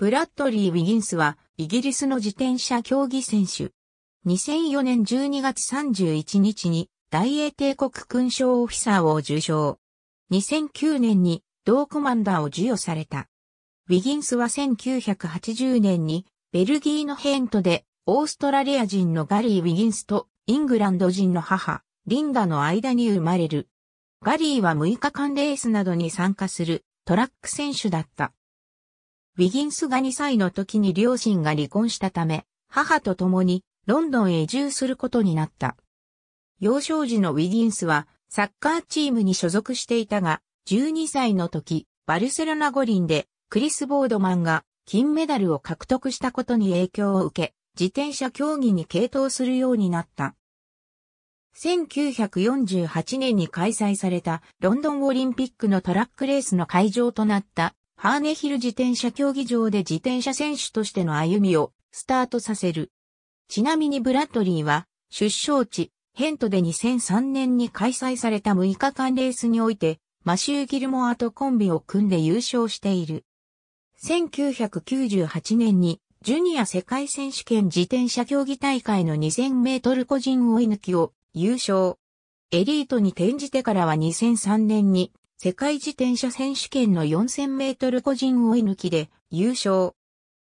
ブラッドリー・ウィギンスは、イギリスの自転車競技選手。2004年12月31日に、大英帝国勲章オフィサーを受賞。2009年に、同コマンダーを授与された。ウィギンスは1980年に、ベルギーのヘントで、オーストラリア人のガリー・ウィギンスと、イングランド人の母、リンダの間に生まれる。ガリーは6日間レースなどに参加するトラック選手だった。ウィギンスが2歳の時に両親が離婚したため、母と共にロンドンへ移住することになった。幼少時のウィギンスはサッカーチームに所属していたが、12歳の時、バルセロナ五輪でクリス・ボードマンが金メダルを獲得したことに影響を受け、自転車競技に傾倒するようになった。1948年に開催されたロンドンオリンピックのトラックレースの会場となったハーネヒル自転車競技場で自転車選手としての歩みをスタートさせる。ちなみにブラッドリーは出生地ヘントで2003年に開催された6日間レースにおいてマシュー・ギルモアとコンビを組んで優勝している。1998年にジュニア世界選手権自転車競技大会の2000メートル個人追い抜きを優勝。エリートに転じてからは2003年に世界自転車選手権の4000メートル個人追い抜きで優勝。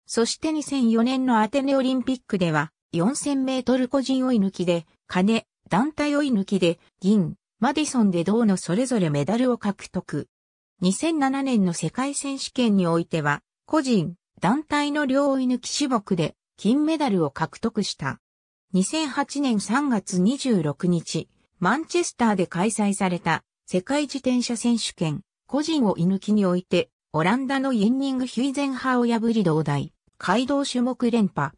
そして2004年のアテネオリンピックでは4000メートル個人追い抜きで金、団体追い抜きで銀、マディソンで銅のそれぞれメダルを獲得。2007年の世界選手権においては個人、団体の両追い抜き種目で金メダルを獲得した。2008年3月26日、マンチェスターで開催された世界自転車選手権、個人を射抜きにおいて、オランダのインニング・ヒュイゼンハーを破り同大、街道種目連覇。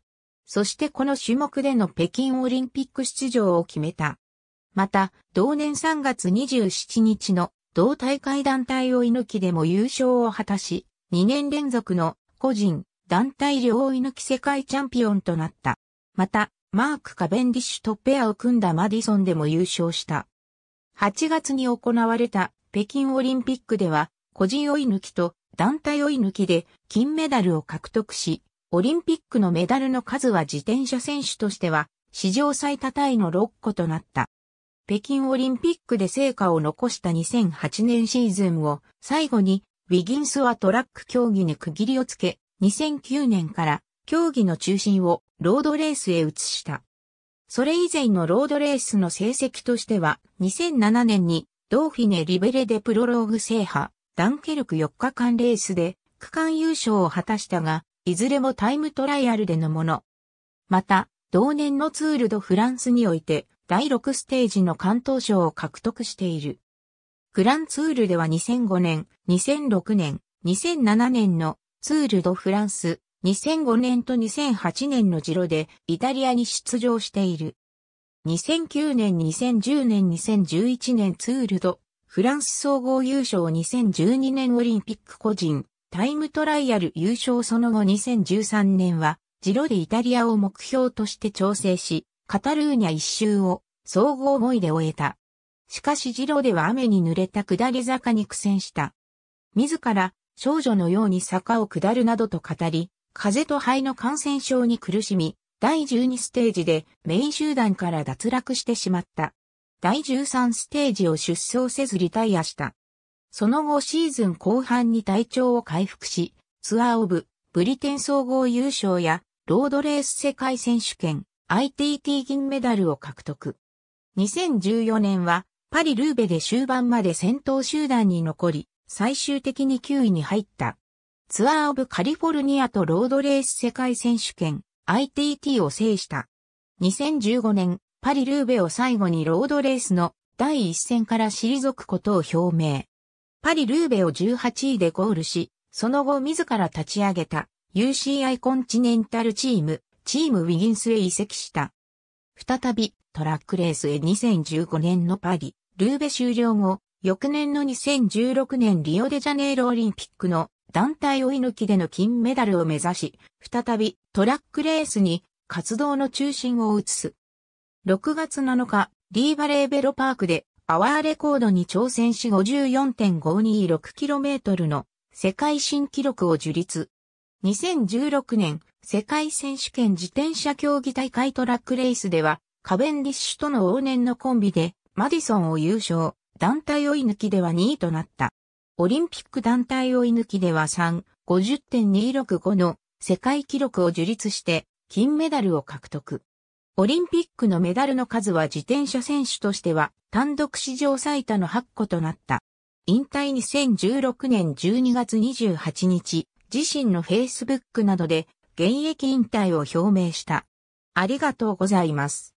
そしてこの種目での北京オリンピック出場を決めた。また、同年3月27日の同大会団体をい抜きでも優勝を果たし、2年連続の個人、団体両追抜き世界チャンピオンとなった。また、マーク・カベンディッシュとペアを組んだマディソンでも優勝した。8月に行われた北京オリンピックでは、個人追い抜きと団体追い抜きで金メダルを獲得し、オリンピックのメダルの数は自転車選手としては史上最多タイの6個となった。北京オリンピックで成果を残した2008年シーズンを最後にウィギンスはトラック競技に区切りをつけ2009年から競技の中心をロードレースへ移した。それ以前のロードレースの成績としては、2007年にドーフィネ・リベレでプロローグ制覇、ダンケルク4日間レースで区間優勝を果たしたが、いずれもタイムトライアルでのもの。また、同年のツールドフランスにおいて、第6ステージの関東賞を獲得している。グランツールでは2005年、2006年、2007年のツールドフランス、2005年と2008年のジロでイタリアに出場している。2009年、2010年、2011年ツールド、フランス総合優勝2012年オリンピック個人、タイムトライアル優勝その後2013年は、ジロでイタリアを目標として調整し、カタルーニャ一周を総合5位で終えた。しかしジロでは雨に濡れた下り坂に苦戦した。自ら少女のように坂を下るなどと語り、風邪と肺の感染症に苦しみ、第12ステージでメイン集団から脱落してしまった。第13ステージを出走せずリタイアした。その後シーズン後半に体調を回復し、ツアーオブ、ブリテン総合優勝や、ロードレース世界選手権、ITT 銀メダルを獲得。2014年は、パリ・ルーベで終盤まで先頭集団に残り、最終的に9位に入った。ツアーオブカリフォルニアとロードレース世界選手権 ITT を制した。2015年、パリ・ルーベを最後にロードレースの第一戦から退くことを表明。パリ・ルーベを18位でゴールし、その後自ら立ち上げた UCI コンチネンタルチーム、チームウィギンスへ移籍した。再びトラックレースへ2015年のパリ、ルーベ終了後、翌年の2016年リオデジャネイロオリンピックの団体追い抜きでの金メダルを目指し、再びトラックレースに活動の中心を移す。6月7日、リーバレーベロパークでアワーレコードに挑戦し 54.526km の世界新記録を樹立。2016年世界選手権自転車競技大会トラックレースではカベンディッシュとの往年のコンビでマディソンを優勝、団体追い抜きでは2位となった。オリンピック団体追い抜きでは3、50.265の世界記録を樹立して金メダルを獲得。オリンピックのメダルの数は自転車選手としては単独史上最多の8個となった。引退2016年12月28日、自身の Facebook などで現役引退を表明した。ありがとうございます。